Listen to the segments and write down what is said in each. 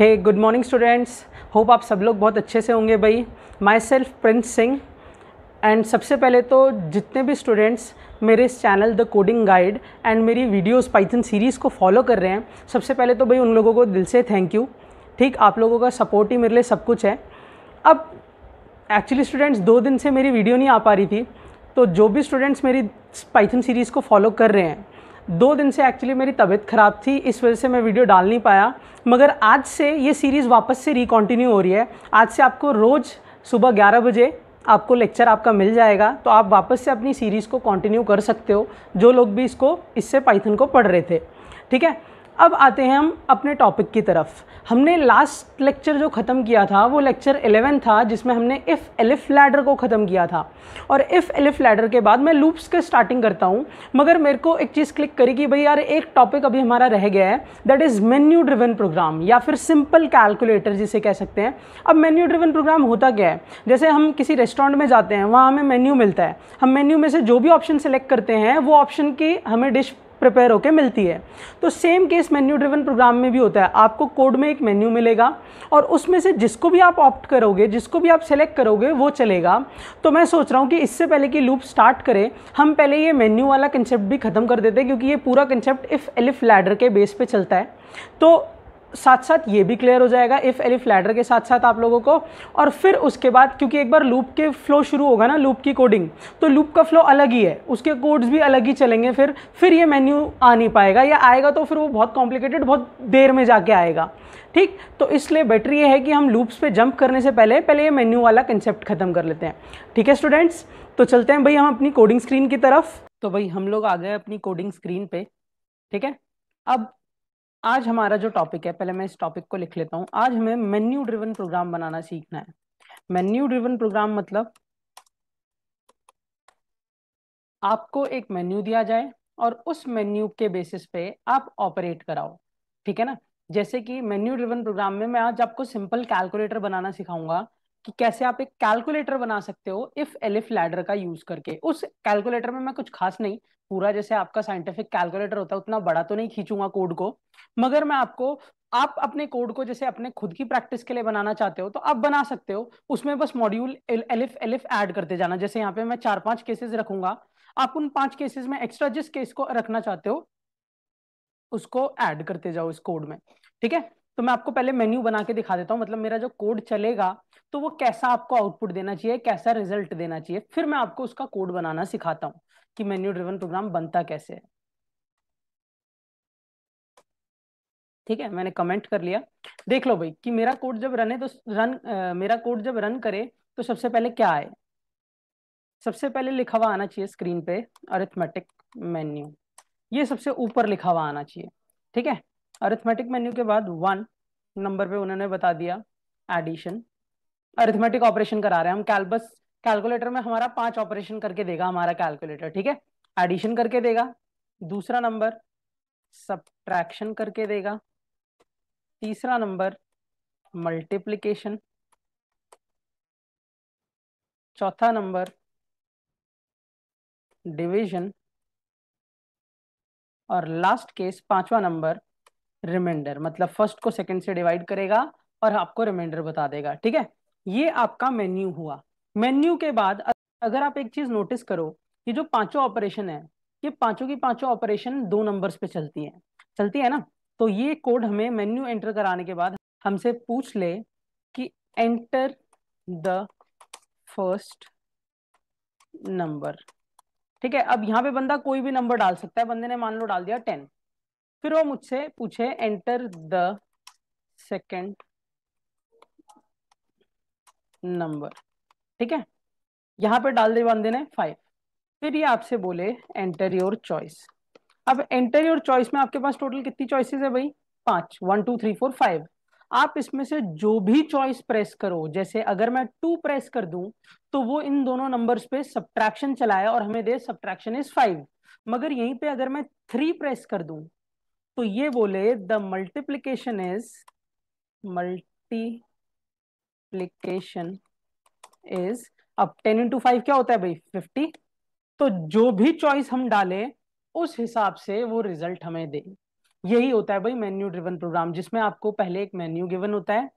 हे good morning students hope आप सब लोग बहुत अच्छे से होंगे भाई myself Prince Singh and सबसे पहले तो जितने भी स्टूडेंट्स मेरे इस channel the coding guide and मेरी वीडियोस पाइथन सीरीज़ को फॉलो कर रहे हैं सबसे पहले तो भाई उन लोगों को दिल से थैंक यू ठीक आप लोगों का सपोर्ट ही मेरे लिए सब कुछ है अब एक्चुअली स्टूडेंट्स दो दिन से मेरी वीडियो नहीं आ पा रही थी तो जो भी स्टूडेंट्स मेरी पाइथन सीरीज़ को फॉलो कर रहे हैं दो दिन से एक्चुअली मेरी तबीयत ख़राब थी इस वजह से मैं वीडियो डाल नहीं पाया मगर आज से ये सीरीज़ वापस से रिकॉन्टिन्यू हो रही है आज से आपको रोज़ सुबह ग्यारह बजे आपको लेक्चर आपका मिल जाएगा तो आप वापस से अपनी सीरीज़ को कंटिन्यू कर सकते हो जो लोग भी इसको इससे पाइथन को पढ़ रहे थे ठीक है अब आते हैं हम अपने टॉपिक की तरफ हमने लास्ट लेक्चर जो ख़त्म किया था वो लेक्चर 11 था जिसमें हमने इफ़ एलिफ लैडर को ख़त्म किया था और इफ़ एलिफ लैडर के बाद मैं लूप्स के स्टार्टिंग करता हूँ मगर मेरे को एक चीज़ क्लिक करी कि भाई यार एक टॉपिक अभी हमारा रह गया है that is menu driven program या फिर सिंपल कैलकुलेटर जिसे कह सकते हैं अब मेन्यू ड्रिवन प्रोग्राम होता क्या है जैसे हम किसी रेस्टोरेंट में जाते हैं वहाँ हमें मेन्यू मिलता है हम मेन्यू में से जो भी ऑप्शन सेलेक्ट करते हैं वो ऑप्शन की हमें डिश प्रिपेयर होकर मिलती है तो same case menu driven program में भी होता है आपको कोड में एक मेन्यू मिलेगा और उसमें से जिसको भी आप ऑप्ट करोगे जिसको भी आप सेलेक्ट करोगे वो चलेगा तो मैं सोच रहा हूँ कि इससे पहले कि लूप स्टार्ट करें हम पहले ये मेन्यू वाला कंसेप्ट भी ख़त्म कर देते हैं क्योंकि ये पूरा कंसेप्ट इफ़ एलिफ लैडर के बेस पे चलता है तो साथ साथ ये भी क्लियर हो जाएगा इफ़ एलिफ लैडर के साथ साथ आप लोगों को और फिर उसके बाद क्योंकि एक बार लूप के फ्लो शुरू होगा ना लूप की कोडिंग तो लूप का फ्लो अलग ही है उसके कोड्स भी अलग ही चलेंगे फिर फिर ये मेन्यू आ नहीं पाएगा या आएगा तो फिर वो बहुत कॉम्प्लिकेटेड बहुत देर में जाके आएगा ठीक तो इसलिए बेटर ये है कि हम लूप्स पे जंप करने से पहले पहले ये मेन्यू वाला कंसेप्ट ख़त्म कर लेते हैं ठीक है स्टूडेंट्स तो चलते हैं भाई हम अपनी कोडिंग स्क्रीन की तरफ तो भाई हम लोग आ गए अपनी कोडिंग स्क्रीन पे ठीक है अब आज हमारा जो टॉपिक है पहले मैं इस टॉपिक को लिख लेता हूँ आज हमें मेन्यू ड्रिवन प्रोग्राम बनाना सीखना है मेन्यू ड्रिवन प्रोग्राम मतलब आपको एक मेन्यू दिया जाए और उस मेन्यू के बेसिस पे आप ऑपरेट कराओ ठीक है ना जैसे कि मेन्यू ड्रिवन प्रोग्राम में मैं आज आपको सिंपल कैलकुलेटर बनाना सिखाऊंगा कि कैसे आप एक कैलकुलेटर बना सकते हो इफ एलिफ लैडर का यूज करके उस कैलकुलेटर में मैं कुछ खास नहीं पूरा जैसे आपका साइंटिफिक कैलकुलेटर होता है उतना बड़ा तो नहीं खींचूंगा कोड को मगर मैं आपको आप अपने कोड को जैसे अपने खुद की प्रैक्टिस के लिए बनाना चाहते हो तो आप बना सकते हो उसमें बस मॉड्यूल एलिफ एलिफ ऐड करते जाना जैसे यहाँ पे मैं चार पांच केसेस रखूंगा आप उन पांच केसेस में एक्स्ट्रा जिस केस को रखना चाहते हो उसको ऐड करते जाओ इस कोड में ठीक है तो मैं आपको पहले मेन्यू बना के दिखा देता हूँ मतलब मेरा जो कोड चलेगा तो वो कैसा आपको आउटपुट देना चाहिए कैसा रिजल्ट देना चाहिए फिर मैं आपको उसका कोड बनाना सिखाता हूँ कि मेन्यू ड्रिवन प्रोग्राम बनता कैसे है ठीक है मैंने कमेंट कर लिया देख लो भाई कि मेरा कोड जब रन है तो रन आ, मेरा कोड जब रन करे तो सबसे पहले क्या आए सबसे पहले लिखा हुआ आना चाहिए स्क्रीन पे अरिथमेटिक मेन्यू ये सबसे ऊपर लिखा हुआ आना चाहिए ठीक है अरिथमेटिक मेन्यू के बाद वन नंबर पे उन्होंने बता दिया एडिशन अरिथमेटिक ऑपरेशन करा रहे हैं हम कैलबस कैलकुलेटर में हमारा पांच ऑपरेशन करके देगा हमारा कैलकुलेटर ठीक है एडिशन करके देगा दूसरा नंबर सब्ट्रैक्शन करके देगा तीसरा नंबर मल्टीप्लीकेशन चौथा नंबर डिवीजन और लास्ट केस पांचवा नंबर रिमाइंडर मतलब फर्स्ट को सेकंड से डिवाइड करेगा और आपको रिमाइंडर बता देगा ठीक है ये आपका मेन्यू हुआ मेन्यू के बाद अगर आप एक चीज नोटिस करो ये जो पांचों ऑपरेशन है ये पांचों की पांचों ऑपरेशन दो नंबर्स पे चलती है चलती है ना तो ये कोड हमें मेन्यू एंटर कराने के बाद हमसे पूछ ले कि एंटर द फर्स्ट नंबर ठीक है अब यहाँ पे बंदा कोई भी नंबर डाल सकता है बंदे ने मान लो डाल दिया टेन फिर वो मुझसे पूछे एंटर द सेकेंड नंबर ठीक है यहाँ पे डाल दे बंदे ने फाइव फिर ये आपसे बोले एंटर योर चॉइस अब एंटर योर चॉइस में आपके पास टोटल कितनी चॉइसेस है भाई पांच one two three four five आप इसमें से जो भी चॉइस प्रेस करो जैसे अगर मैं टू प्रेस कर दूं तो वो इन दोनों नंबर्स पे सब्ट्रैक्शन चलाया और हमें दे सब्ट्रैक्शन इज फाइव मगर यहीं पे अगर मैं थ्री प्रेस कर दूं तो ये बोले the multiplication is multiplication is अब टेन इंटू फाइव क्या होता है भाई फिफ्टी तो जो भी चॉइस हम डालें उस हिसाब से वो रिजल्ट हमें दे यही होता है भाई मेन्यू ड्रिवन प्रोग्राम जिसमें आपको पहले एक मेन्यू गिवन होता है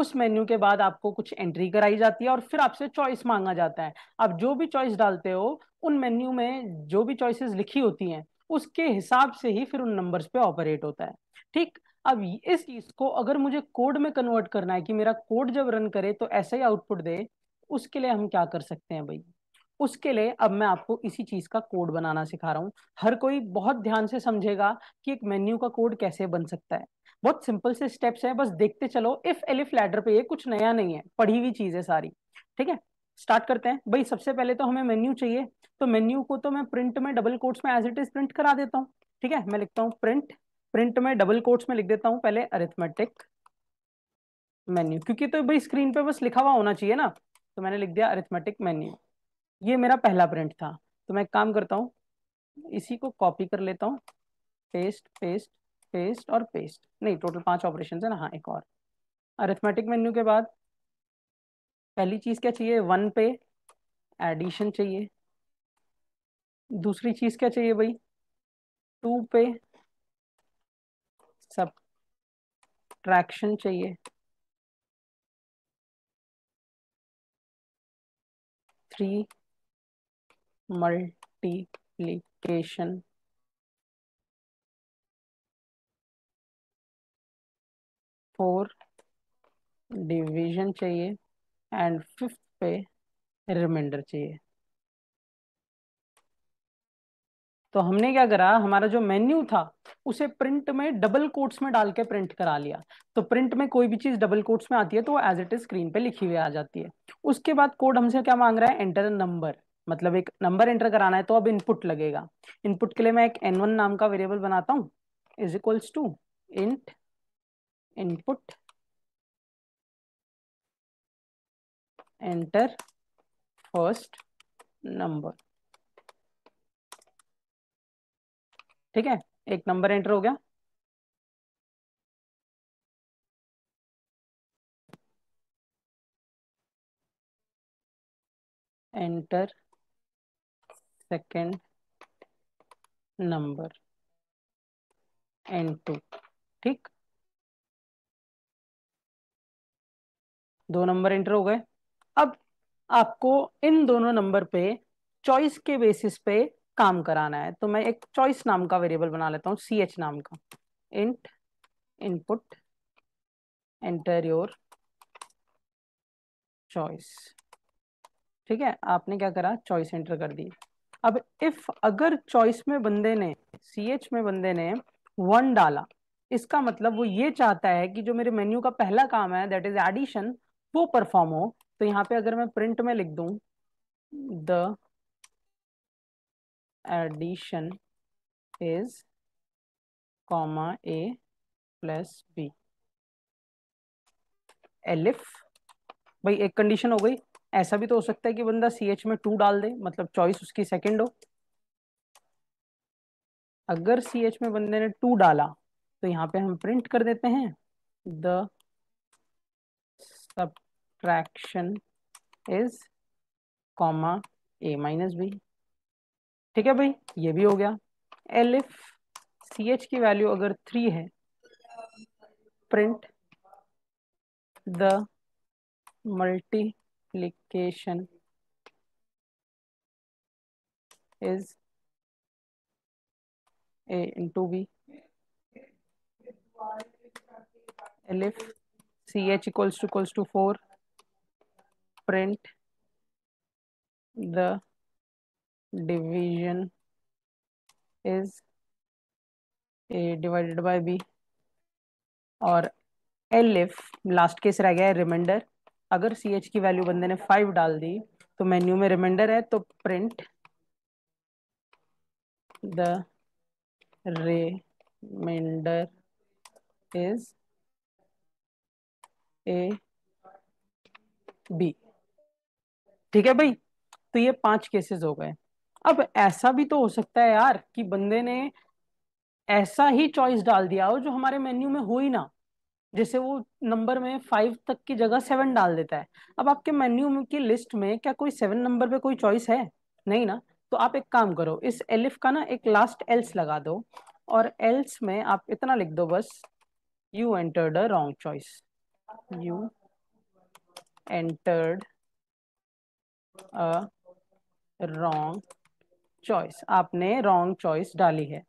उस मेन्यू के बाद आपको कुछ एंट्री कराई जाती है और फिर आपसे चॉइस मांगा जाता है आप जो भी चॉइस डालते हो उन मेन्यू में जो भी चॉइसेस लिखी होती हैं उसके हिसाब से ही फिर उन नंबर्स पे ऑपरेट होता है ठीक अब इस चीज को अगर मुझे कोड में कन्वर्ट करना है कि मेरा कोड जब रन करे तो ऐसा ही आउटपुट दे उसके लिए हम क्या कर सकते हैं भाई उसके लिए अब मैं आपको इसी चीज का कोड बनाना सिखा रहा हूँ हर कोई बहुत ध्यान से समझेगा कि एक मेन्यू का कोड कैसे बन सकता है बहुत सिंपल से स्टेप्स है बस देखते चलो इफ एलिफ लैडर पे ये कुछ नया नहीं है पढ़ी हुई चीज है सारी ठीक है स्टार्ट करते हैं भाई सबसे पहले तो हमें मेन्यू चाहिए तो मेन्यू को तो मैं प्रिंट में डबल कोट्स में एज इट इज प्रिंट करा देता हूँ ठीक है मैं लिखता हूँ प्रिंट प्रिंट में डबल कोट्स में लिख देता हूँ पहले अरिथमेटिक मेन्यू क्योंकि तो भाई स्क्रीन पे बस लिखा हुआ होना चाहिए ना तो मैंने लिख दिया अरिथमेटिक मेन्यू ये मेरा पहला प्रिंट था तो मैं एक काम करता हूँ इसी को कॉपी कर लेता हूँ पेस्ट पेस्ट पेस्ट और पेस्ट नहीं टोटल पांच ऑपरेशन है ना हाँ एक और अरिथमेटिक मेन्यू के बाद पहली चीज़ क्या चाहिए वन पे एडिशन चाहिए दूसरी चीज क्या चाहिए भाई टू पे सब ट्रैक्शन चाहिए थ्री मल्टीप्लीकेशन फोर डिवीजन चाहिए एंड फिफ्थ पे रिमाइंडर चाहिए तो हमने क्या करा हमारा जो मेन्यू था उसे प्रिंट में डबल कोट्स में डाल के प्रिंट करा लिया तो प्रिंट में कोई भी चीज डबल कोट्स में आती है तो वो एज इट इज स्क्रीन पे लिखी हुई आ जाती है उसके बाद कोड हमसे क्या मांग रहा है एंटर नंबर मतलब एक नंबर एंटर कराना है तो अब इनपुट लगेगा इनपुट के लिए मैं एक एन वन नाम का वेरिएबल बनाता हूँ is equals to int input enter first number ठीक है एक नंबर एंटर हो गया enter second number N two ठीक दो नंबर एंटर हो गए अब आपको इन दोनों नंबर पे चॉइस के बेसिस पे काम कराना है तो मैं एक चॉइस नाम का वेरिएबल बना लेता हूँ सी एच नाम का int input enter your choice ठीक है आपने क्या करा चॉइस एंटर कर दी अब इफ अगर चॉइस में बंदे ने सी एच में बंदे ने वन डाला इसका मतलब वो ये चाहता है कि जो मेरे मेन्यू का पहला काम है दैट इज एडिशन वो परफॉर्म हो तो यहाँ पे अगर मैं प्रिंट में लिख दू the addition is comma A plus B. Elif भाई एक कंडीशन हो गई ऐसा भी तो हो सकता है कि बंदा सी एच में टू डाल दे मतलब चॉइस उसकी सेकंड हो अगर सी एच में बंदे ने टू डाला तो यहाँ पे हम प्रिंट कर देते हैं the subtraction is comma A minus B ठीक है भाई ये भी हो गया एलिफ सी एच की वैल्यू अगर थ्री है print the multiplication is A into B elif C H equals to equals to four print the division is a divided by b और एल एफ लास्ट केस रह गया है reminder अगर सी H की value बंदे ने five डाल दी तो मेन्यू में रिमाइंडर है तो print the remainder is A B ठीक है भाई तो ये पांच केसेस हो गए अब ऐसा भी तो हो सकता है यार कि बंदे ने ऐसा ही चॉइस डाल दिया हो जो हमारे मेन्यू में हो ही ना जैसे वो नंबर में फाइव तक की जगह सेवन डाल देता है अब आपके मेन्यू की लिस्ट में क्या कोई सेवन नंबर पे कोई चॉइस है नहीं ना तो आप एक काम करो इस एलिफ का ना एक लास्ट एल्स लगा दो और एल्स में आप इतना लिख दो बस you entered a wrong choice you entered a wrong choice आपने रॉन्ग चॉइस डाली है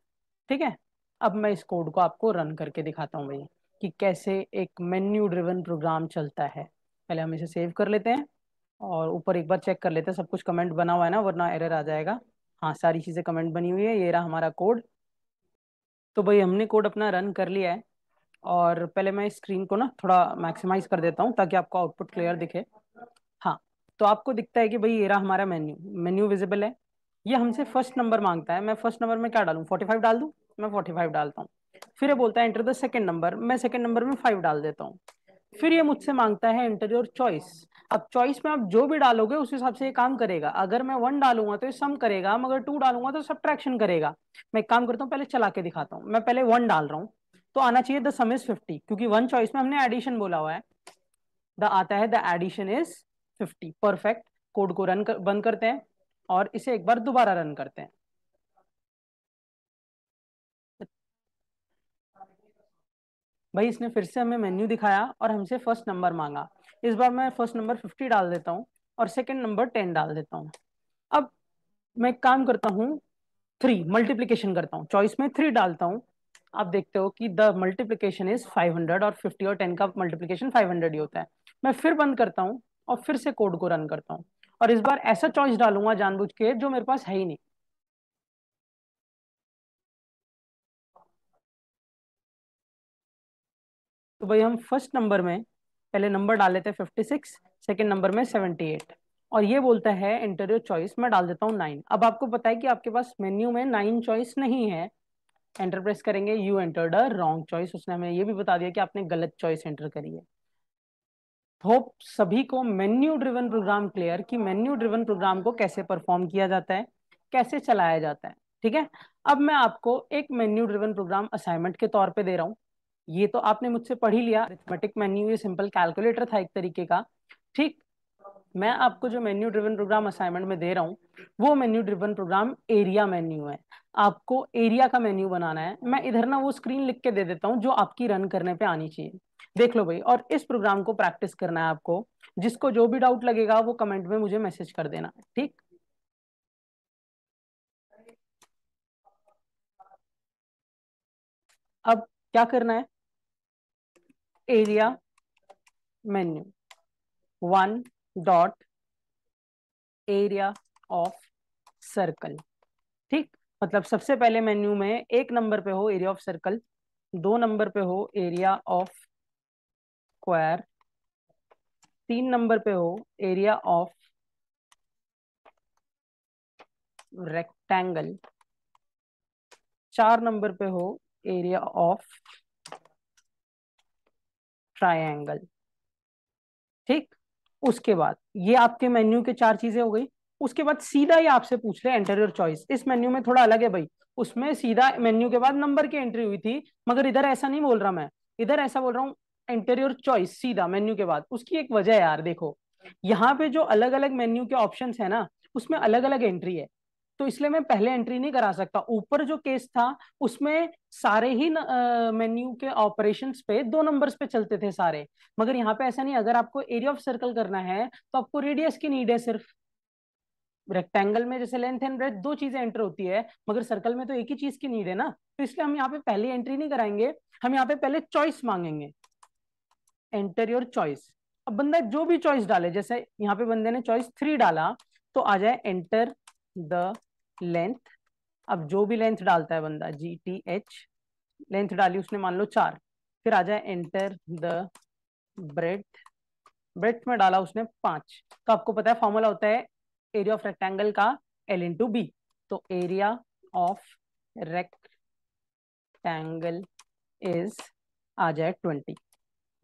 ठीक है अब मैं इस कोड को आपको रन करके दिखाता हूँ भैया कि कैसे एक मेन्यू ड्रिवन प्रोग्राम चलता है पहले हम इसे सेव कर लेते हैं और ऊपर एक बार चेक कर लेते हैं सब कुछ कमेंट बना हुआ है ना वरना एरर आ जाएगा हाँ सारी चीज़ें कमेंट बनी हुई है ये रहा हमारा कोड तो भाई हमने कोड अपना रन कर लिया है और पहले मैं स्क्रीन को ना थोड़ा मैक्सिमाइज कर देता हूँ ताकि आपको आउटपुट क्लियर दिखे हाँ तो आपको दिखता है कि भाई ये रहा हमारा मेन्यू मेन्यू विजिबल है ये हमसे फर्स्ट नंबर मांगता है मैं फर्स्ट नंबर में क्या डालू फोर्टी फाइव डाल दू मैं फोर्टी फाइव डालता हूँ फिर ये बोलता है एंटर द सेकेंड नंबर मैं सेकेंड नंबर में फाइव डाल देता हूँ फिर ये मुझसे मांगता है एंटर योर चॉइस अब चॉइस में आप जो भी डालोगे उस हिसाब से ये काम करेगा अगर मैं वन डालूंगा तो ये सम करेगा मगर टू डालूंगा तो सब करेगा मैं एक काम करता हूँ पहले चला के दिखाता हूँ मैं पहले वन डाल रहा हूँ तो आना चाहिए द सम इज फिफ्टी क्योंकि वन चॉइस में हमने एडिशन बोला हुआ है द आता है the addition is fifty perfect code को रन कर, बंद करते हैं और इसे एक बार दोबारा रन करते हैं भाई इसने फिर से हमें मेन्यू दिखाया और हमसे फर्स्ट नंबर मांगा इस बार मैं फर्स्ट नंबर फिफ्टी डाल देता हूँ और सेकंड नंबर टेन डाल देता हूँ अब मैं काम करता हूँ थ्री मल्टीप्लीकेशन करता हूँ चॉइस में थ्री डालता हूँ आप देखते हो कि the multiplication is five hundred और फिफ्टी और टेन का मल्टीप्लीकेशन हंड्रेड ही होता है मैं फिर बंद करता हूँ और फिर से कोड को रन करता हूँ और इस बार ऐसा चॉइस डालूंगा जानबूझ के जो मेरे पास है ही नहीं तो भाई हम फर्स्ट नंबर में पहले नंबर डाल लेते हैं फिफ्टी सिक्स सेकेंड नंबर में सेवेंटी एट और ये बोलता है इंटरव्यू चॉइस मैं डाल देता हूँ नाइन अब आपको पता है कि आपके पास मेन्यू में नाइन चॉइस नहीं है एंटर प्रेस करेंगे you entered a wrong choice उसने हमें ये भी बता दिया कि आपने गलत चॉइस एंटर करी है होप सभी को मेन्यू ड्रिवन प्रोग्राम क्लियर कि मेन्यू ड्रिवन प्रोग्राम को कैसे परफॉर्म किया जाता है कैसे चलाया जाता है ठीक है अब मैं आपको एक मेन्यू ड्रिवन प्रोग्राम असाइनमेंट के तौर पे दे रहा हूँ ये तो आपने मुझसे पढ़ ही लिया मेटिक मेन्यू ये सिंपल कैलकुलेटर था एक तरीके का ठीक मैं आपको जो मेन्यू ड्रिवन प्रोग्राम असाइनमेंट में दे रहा हूँ वो menu driven program area menu है आपको एरिया का मेन्यू बनाना है मैं इधर ना वो स्क्रीन लिख के दे देता हूँ जो आपकी रन करने पे आनी चाहिए देख लो भाई और इस प्रोग्राम को प्रैक्टिस करना है आपको जिसको जो भी डाउट लगेगा वो कमेंट में मुझे मैसेज कर देना ठीक अब क्या करना है area menu one dot area of circle ठीक मतलब सबसे पहले मेन्यू में एक नंबर पे हो एरिया ऑफ सर्कल दो नंबर पे हो एरिया ऑफ स्क्वायर तीन नंबर पे हो एरिया ऑफ रेक्टेंगल चार नंबर पे हो एरिया ऑफ ट्रायंगल ठीक उसके बाद ये आपके मेन्यू के चार चीजें हो गई उसके बाद सीधा ही आपसे पूछ रहे एंटेरियर चॉइस इस मेन्यू में थोड़ा अलग है भाई उसमें सीधा मेन्यू के बाद नंबर की एंट्री हुई थी मगर इधर ऐसा नहीं बोल रहा मैं इधर ऐसा बोल रहा हूँ इंटेरियर चॉइस सीधा मेन्यू के बाद उसकी एक वजह यार देखो यहाँ पे जो अलग अलग मेन्यू के ऑप्शन है ना उसमें अलग अलग एंट्री है तो इसलिए मैं पहले एंट्री नहीं करा सकता ऊपर जो केस था उसमें सारे ही मेन्यू के ऑपरेशन पे दो नंबर्स पे चलते थे सारे मगर यहाँ पे ऐसा नहीं अगर आपको एरिया ऑफ सर्कल करना है तो आपको रेडियस की नीड है सिर्फ रेक्टेंगल में जैसे लेंथ एंड ब्रेथ दो चीजें एंटर होती है मगर सर्कल में तो एक ही चीज की नीड है ना तो इसलिए हम यहाँ पे पहले एंट्री नहीं कराएंगे हम यहाँ पे पहले चॉइस मांगेंगे एंटर योर चॉइस अब बंदा जो भी चॉइस डाले जैसे यहाँ पे बंदे ने चॉइस थ्री डाला तो आ जाए एंटर द लेंथ अब जो भी लेंथ डालता है बंदा जी टी एच लेंथ डाली उसने मान लो चार फिर आ जाए एंटर द ब्रेथ ब्रेथ में डाला उसने पांच तो आपको पता है फॉर्मूला होता है एरिया ऑफ रेक्टेंगल का एल इंटू बी तो एरिया ऑफ रेक्टेंगल इज आ जाए ट्वेंटी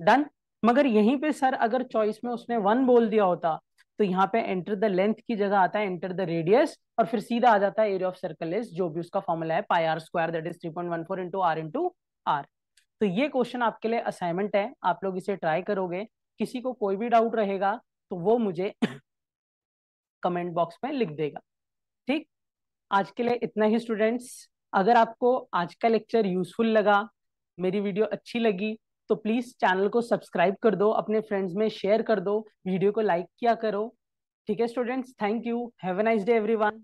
डन मगर यहीं पे सर अगर चॉइस में उसने वन बोल दिया होता तो यहाँ पे एंटर द लेंथ की जगह आता है एंटर द रेडियस और फिर सीधा आ जाता है एरिया ऑफ सर्कल इज जो भी उसका फॉर्मूला है pi R square that is three point one four into R into R तो ये क्वेश्चन आपके लिए असाइनमेंट है आप लोग इसे ट्राई करोगे किसी को कोई भी डाउट रहेगा तो वो मुझे कमेंट बॉक्स में लिख देगा ठीक आज के लिए इतना ही स्टूडेंट्स अगर आपको आज का लेक्चर यूजफुल लगा मेरी वीडियो अच्छी लगी तो प्लीज चैनल को सब्सक्राइब कर दो अपने फ्रेंड्स में शेयर कर दो वीडियो को लाइक किया करो ठीक है students thank you have a nice day everyone